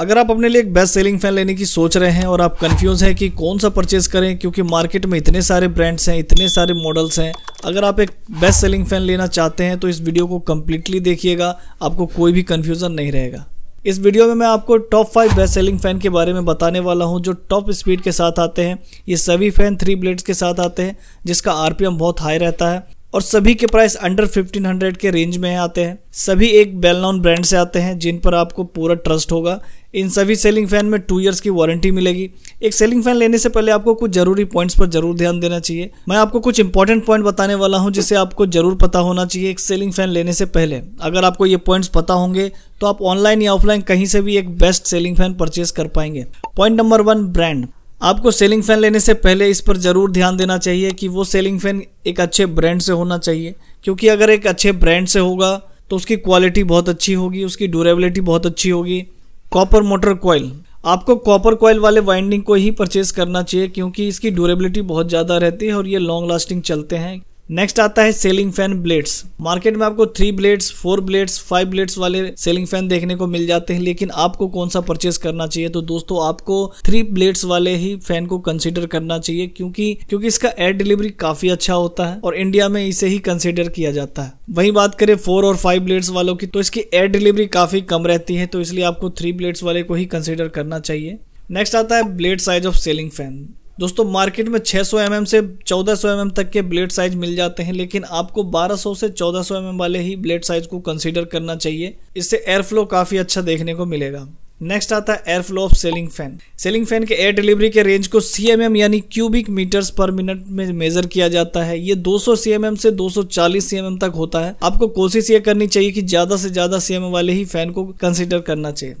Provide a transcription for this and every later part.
अगर आप अपने लिए एक बेस्ट सेलिंग फैन लेने की सोच रहे हैं और आप कंफ्यूज हैं कि कौन सा परचेज करें क्योंकि मार्केट में इतने सारे ब्रांड्स हैं इतने सारे मॉडल्स हैं अगर आप एक बेस्ट सेलिंग फैन लेना चाहते हैं तो इस वीडियो को कम्प्लीटली देखिएगा आपको कोई भी कन्फ्यूज़न नहीं रहेगा इस वीडियो में मैं आपको top five best ceiling fan के बारे में बताने वाला हूं जो टॉप स्पीड के साथ आते हैं ये सभी फैन थ्री ब्लेड्स के साथ आते हैं जिसका आरपीएम बहुत हाई रहता है और सभी के प्राइस अंडर 1500 के रेंज में आते हैं सभी एक बेल ब्रांड से आते हैं जिन पर आपको पूरा ट्रस्ट होगा इन सभी सेलिंग फैन में टू ईयर्स की वारंटी मिलेगी एक सेलिंग फैन लेने से पहले आपको कुछ जरूरी पॉइंट्स पर जरूर ध्यान देना चाहिए मैं आपको कुछ इंपॉर्टेंट पॉइंट बताने वाला हूं जिसे आपको जरूर पता होना चाहिए एक सेलिंग फैन लेने से पहले अगर आपको ये पॉइंट्स पता होंगे तो आप ऑनलाइन या ऑफलाइन कहीं से भी एक बेस्ट सेलिंग फैन परचेज कर पाएंगे पॉइंट नंबर वन ब्रांड आपको सेलिंग फैन लेने से पहले इस पर जरूर ध्यान देना चाहिए कि वो सेलिंग फैन एक अच्छे ब्रांड से होना चाहिए क्योंकि अगर एक अच्छे ब्रांड से होगा तो उसकी क्वालिटी बहुत अच्छी होगी उसकी ड्यूरेबिलिटी बहुत अच्छी होगी कॉपर मोटर कॉइल आपको कॉपर कॉयल वाले वाइंडिंग को ही परचेज करना चाहिए क्योंकि इसकी ड्यूरेबिलिटी बहुत ज़्यादा रहती है और ये लॉन्ग लास्टिंग चलते हैं नेक्स्ट आता है सेलिंग फैन ब्लेड्स मार्केट में आपको three blades four blades five blades वाले सेलिंग फैन देखने को मिल जाते हैं लेकिन आपको कौन सा परचेस करना चाहिए तो दोस्तों आपको थ्री ब्लेड्स वाले ही फैन को कंसिडर करना चाहिए क्योंकि क्योंकि इसका एयर डिलीवरी काफी अच्छा होता है और इंडिया में इसे ही कंसिडर किया जाता है वही बात करें फोर और फाइव ब्लेड्स वालों की तो इसकी एयर डिलीवरी काफी कम रहती है तो इसलिए आपको थ्री ब्लेड्स वाले को ही कंसिडर करना चाहिए नेक्स्ट आता है blade size of ceiling fan दोस्तों मार्केट में 600 सौ mm से 1400 सौ mm तक के ब्लेड साइज मिल जाते हैं लेकिन आपको 1200 से 1400 सौ mm वाले ही ब्लेड साइज को कंसीडर करना चाहिए इससे एयर फ्लो काफ़ी अच्छा देखने को मिलेगा नेक्स्ट आता है air flow of ceiling fan ceiling fan के एयर डिलीवरी के रेंज को सी एम एम यानी क्यूबिक मीटर्स पर मिनट में मेजर किया जाता है ये 200 सी एम एम से 240 सी एम एम तक होता है आपको कोशिश ये करनी चाहिए कि ज्यादा से ज्यादा सी एम एम वाले ही फैन को कंसिडर करना चाहिए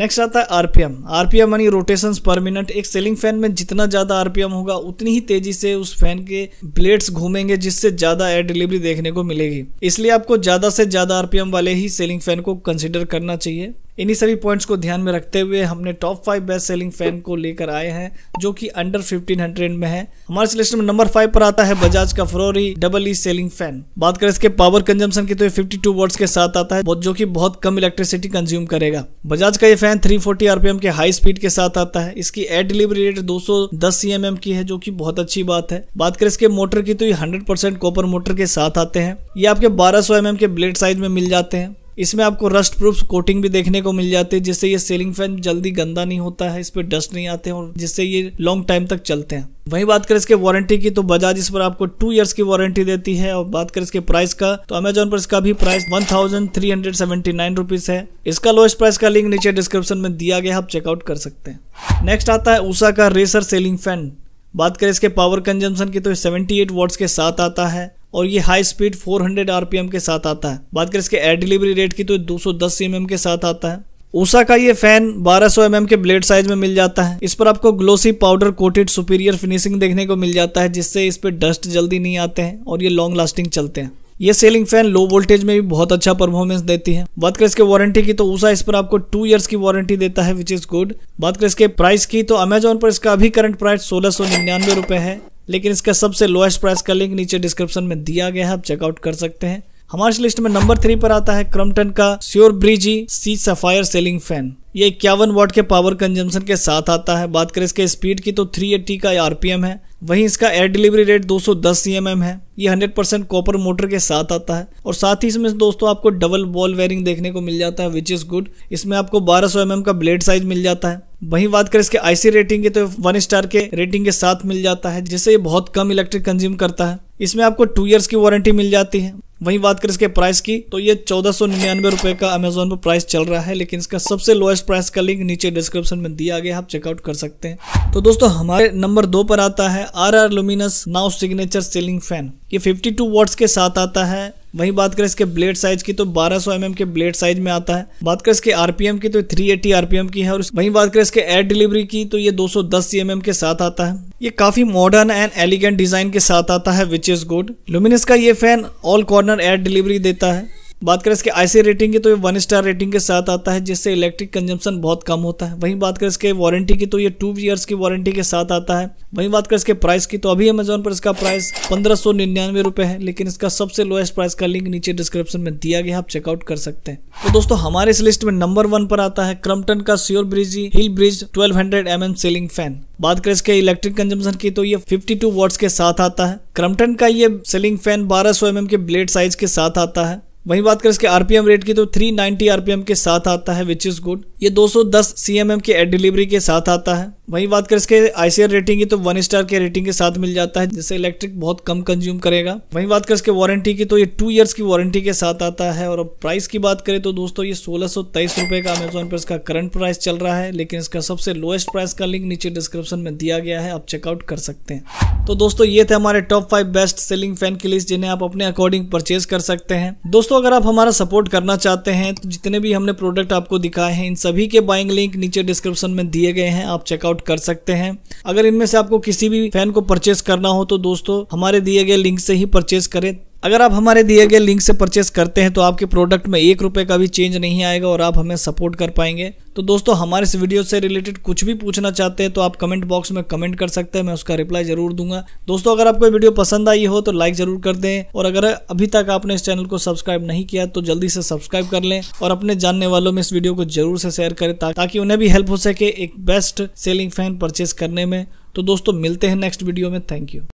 नेक्स्ट आता है आरपीएम आरपीएम यानी रोटेशंस पर मिनट एक सेलिंग फैन में जितना ज़्यादा आरपीएम होगा उतनी ही तेजी से उस फैन के ब्लेड्स घूमेंगे जिससे ज़्यादा एयर डिलीवरी देखने को मिलेगी इसलिए आपको ज़्यादा से ज़्यादा आरपीएम वाले ही सेलिंग फैन को कंसिडर करना चाहिए इन्हीं सभी पॉइंट्स को ध्यान में रखते हुए हमने top five best ceiling fan को लेकर आए हैं जो कि अंडर 1500 में है हमारे सिलेक्शन में नंबर फाइव पर आता है बजाज का Frore double E ceiling fan बात करें इसके पावर कंजम्पशन की तो ये 52 वाट्स के साथ आता है जो कि बहुत कम इलेक्ट्रिसिटी कंज्यूम करेगा बजाज का ये फैन थ्री फोर्टी के हाई स्पीड के साथ आता है इसकी एयर डिलीवरी रेट दो सौ की है जो की बहुत अच्छी बात है बात करें इसके मोटर की तो ये हंड्रेड कॉपर मोटर के साथ आते हैं ये आपके बारह सौ के ब्लेड साइज में मिल जाते हैं इसमें आपको रस्ट प्रूफ कोटिंग भी देखने को मिल जाती है जिससे ये सीलिंग फैन जल्दी गंदा नहीं होता है इस पर डस्ट नहीं आते और जिससे ये लॉन्ग टाइम तक चलते हैं वहीं बात करें इसके वारंटी की तो बजाज इस पर आपको टू इयर्स की वारंटी देती है और बात करें इसके प्राइस का तो अमेजोन पर इसका भी price one thousand three hundred seventy nine rupees है इसका लोएस्ट प्राइस का लिंक नीचे डिस्क्रिप्शन में दिया गया आप चेकआउट कर सकते हैं नेक्स्ट आता है उषा का रेसर सेलिंग फैन बात करें इसके पावर कंजम्पशन की तो 78 एट के साथ आता है और ये हाई स्पीड 400 आरपीएम के साथ आता है बात करें इसके एयर डिलीवरी रेट की तो 210 एमएम के साथ आता है ऊषा का ये फैन 1200 सौ mm के ब्लेड साइज में मिल जाता है इस पर आपको glossy powder coated superior finishing देखने को मिल जाता है जिससे इस पर डस्ट जल्दी नहीं आते हैं और ये लॉन्ग लास्टिंग चलते हैं ये सेलिंग फैन लो वोल्टेज में भी बहुत अच्छा परफॉर्मेंस देती है बात करें इसके वारंटी की तो ऊषा इस पर आपको टू इयर्स की वारंटी देता है विच इज गुड बात करें इसके प्राइस की तो अमेजोन पर इसका अभी करंट प्राइस सोलह सौ निन्यानवे रुपए है लेकिन इसका सबसे लोएस्ट प्राइस का लिंक नीचे डिस्क्रिप्शन में दिया गया है आप चेकआउट कर सकते हैं हमारे लिस्ट में नंबर थ्री पर आता है क्रम्पटन का sure breezy sea sapphire ceiling fan ये इक्यावन वॉट के पावर कंजम्पशन के साथ आता है बात करें इसके स्पीड की तो 380 का आरपीएम है वहीं इसका एयर डिलीवरी रेट 210 एम है ये 100 परसेंट कॉपर मोटर के साथ आता है और साथ ही इसमें दोस्तों आपको डबल बॉल वेयरिंग देखने को मिल जाता है विच इज गुड इसमें आपको 1200 सौ mm का ब्लेड साइज मिल जाता है वहीं बात करें इसके आईसी रेटिंग की तो वन स्टार के रेटिंग के साथ मिल जाता है जिससे ये बहुत कम इलेक्ट्रिक कंज्यूम करता है इसमें आपको टू ईयर्स की वारंटी मिल जाती है वहीं बात करें इसके प्राइस की तो ये चौदह सौ निन्यानवे का अमेजोन पर प्राइस चल रहा है लेकिन इसका सबसे लोएस्ट प्राइस का लिंक नीचे डिस्क्रिप्शन में दिया गया आप चेकआउट कर सकते हैं तो दोस्तों हमारे नंबर दो पर आता है R R Luminous now signature ceiling fan ये 52 टू के साथ आता है वहीं बात करें इसके ब्लेड साइज की तो 1200 सौ mm के ब्लेड साइज में आता है बात करें इसके आरपीएम की तो 380 आरपीएम की है और वहीं बात करें इसके एयर डिलीवरी की तो ये 210 सौ mm के साथ आता है ये काफी मॉडर्न एंड एलिगेंट डिजाइन के साथ आता है विच इज गुड लुमिनस का ये fan all corner air delivery देता है बात करें इसके आईसी रेटिंग की तो ये वन स्टार रेटिंग के साथ आता है जिससे इलेक्ट्रिक कंजम्पशन बहुत कम होता है वहीं बात करें इसके वारंटी की तो ये टू ईयर्स की वारंटी के साथ आता है वहीं बात करें इसके प्राइस की तो अभी अमेजोन पर इसका प्राइस पंद्रह सौ निन्यानवे है लेकिन इसका सबसे लोएस्ट प्राइस का लिंक नीचे डिस्क्रिप्शन में दिया गया आप चेकआउट कर सकते हैं तो दोस्तों हमारे इस लिस्ट में नंबर वन पर आता है क्रम्पटन का sure breeze hill breeze twelve hundred M ceiling fan बात करें इसके इलेक्ट्रिक कंजम्पशन की तो ये 52 टू के साथ आता है क्रम्पटन का ये सेलिंग फैन 1200 सौ mm के ब्लेड साइज के साथ आता है वहीं बात करें इसके आरपीएम रेट की तो 390 आरपीएम के साथ आता है विच इज गुड ये 210 सीएमएम के एड डिलीवरी के साथ आता है वहीं बात करें इसके आईसीआर रेटिंग की तो वन स्टार के रेटिंग के साथ मिल जाता है जिससे इलेक्ट्रिक बहुत कम कंज्यूम करेगा वहीं बात करें इसके वारंटी की तो ये टू इयर्स की वारंटी के साथ आता है और प्राइस की बात करें तो दोस्तों ये सोलह सौ तेईस रुपए का अमेजोन पर इसका करंट प्राइस चल रहा है लेकिन इसका सबसे लोएस्ट प्राइस का लिंक नीचे डिस्क्रिप्शन में दिया गया है आप चेकआउट कर सकते हैं तो दोस्तों ये थे हमारे top five best ceiling fan की लिस्ट जिन्हें आप अपने अकॉर्डिंग परचेज कर सकते हैं दोस्तों अगर आप हमारा सपोर्ट करना चाहते हैं तो जितने भी हमने प्रोडक्ट आपको दिखाए हैं इन सभी के बाइंग लिंक नीचे डिस्क्रिप्शन में दिए गए हैं आप चेकआउट कर सकते हैं अगर इनमें से आपको किसी भी फैन को परचेस करना हो तो दोस्तों हमारे दिए गए लिंक से ही परचेस करें अगर आप हमारे दिए गए लिंक से परचेस करते हैं तो आपके प्रोडक्ट में एक रुपये का भी चेंज नहीं आएगा और आप हमें सपोर्ट कर पाएंगे तो दोस्तों हमारे इस वीडियो से रिलेटेड कुछ भी पूछना चाहते हैं तो आप कमेंट बॉक्स में कमेंट कर सकते हैं मैं उसका रिप्लाई जरूर दूंगा दोस्तों अगर आपको वीडियो पसंद आई हो तो लाइक जरूर कर दें और अगर अभी तक आपने इस चैनल को सब्सक्राइब नहीं किया तो जल्दी से सब्सक्राइब कर लें और अपने जानने वालों में इस वीडियो को जरूर से शेयर करें ताकि उन्हें भी हेल्प हो सके एक बेस्ट सेलिंग फैन परचेस करने में तो दोस्तों मिलते हैं नेक्स्ट वीडियो में थैंक यू